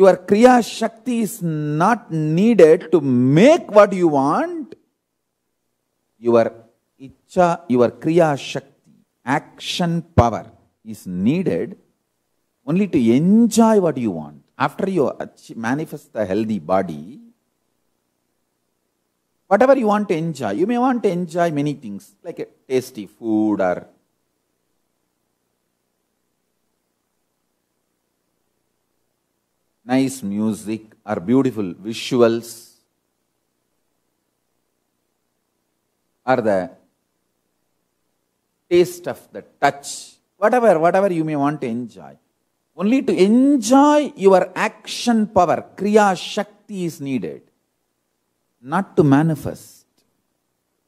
your Kriya Shakti is not needed to make what you want. Your Icha, your Kriya Shakti, action power is needed only to enjoy what you want. After you manifest a healthy body, whatever you want to enjoy, you may want to enjoy many things like tasty food or nice music or beautiful visuals or the taste of the touch, whatever, whatever you may want to enjoy. Only to enjoy your action power, Kriya Shakti is needed, not to manifest.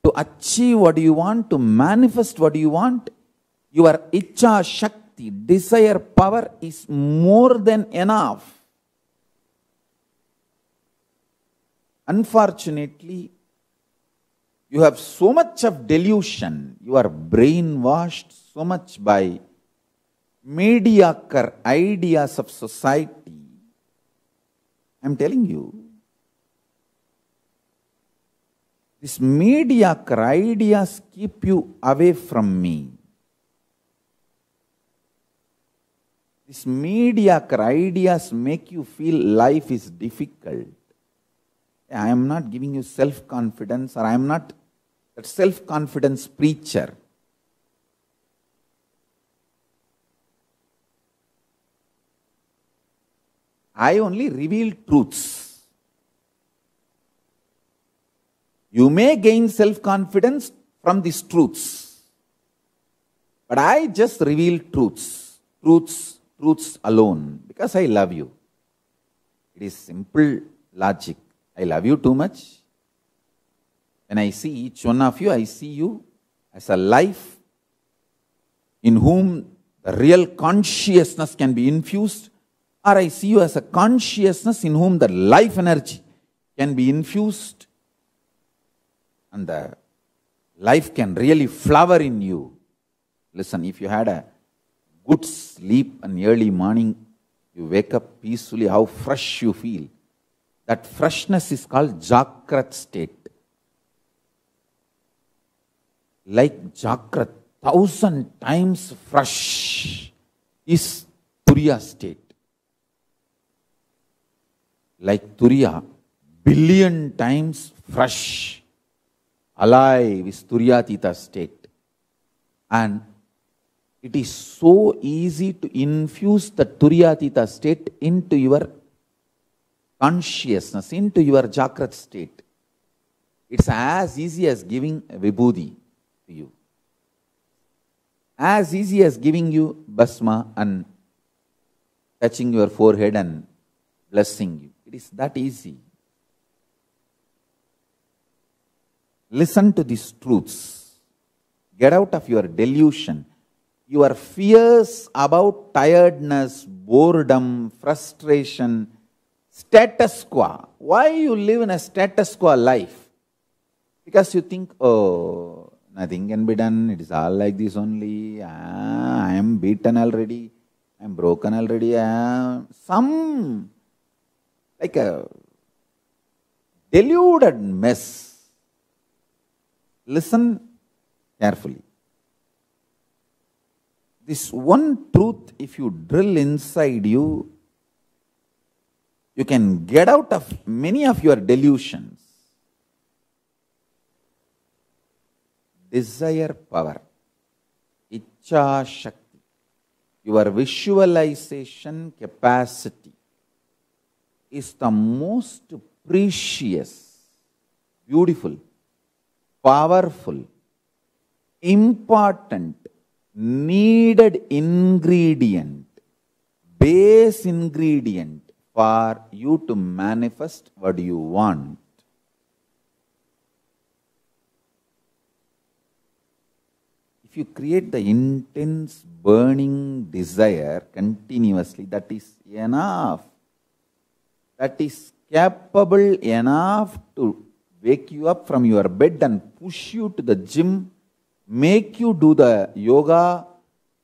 To achieve what you want, to manifest what you want, your Icha Shakti, desire power is more than enough Unfortunately, you have so much of delusion, you are brainwashed so much by mediocre ideas of society. I'm telling you, these mediocre ideas keep you away from me. These mediocre ideas make you feel life is difficult. I am not giving you self confidence, or I am not a self confidence preacher. I only reveal truths. You may gain self confidence from these truths, but I just reveal truths, truths, truths alone because I love you. It is simple logic. I love you too much. When I see each one of you, I see you as a life in whom the real consciousness can be infused, or I see you as a consciousness in whom the life energy can be infused and the life can really flower in you. Listen, if you had a good sleep and early morning, you wake up peacefully, how fresh you feel. That freshness is called Jakrat state. Like Jakrat, thousand times fresh is Turiya state. Like Turiya, billion times fresh, alive is turiyatita state. And it is so easy to infuse the turiyatita state into your consciousness into your Jagrat state. It's as easy as giving vibhuti to you. As easy as giving you basma and touching your forehead and blessing you. It is that easy. Listen to these truths. Get out of your delusion. Your fears about tiredness, boredom, frustration, status quo. Why you live in a status quo life? Because you think, oh, nothing can be done, it is all like this only, ah, I am beaten already, I am broken already, ah. some, like a deluded mess. Listen carefully. This one truth, if you drill inside you, you can get out of many of your delusions. Desire power, Icha Shakti, your visualization capacity is the most precious, beautiful, powerful, important, needed ingredient, base ingredient for you to manifest what you want. If you create the intense burning desire continuously, that is enough. That is capable enough to wake you up from your bed and push you to the gym, make you do the yoga,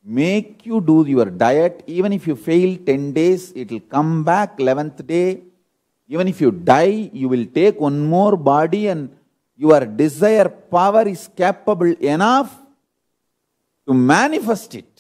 make you do your diet even if you fail 10 days it will come back 11th day even if you die you will take one more body and your desire power is capable enough to manifest it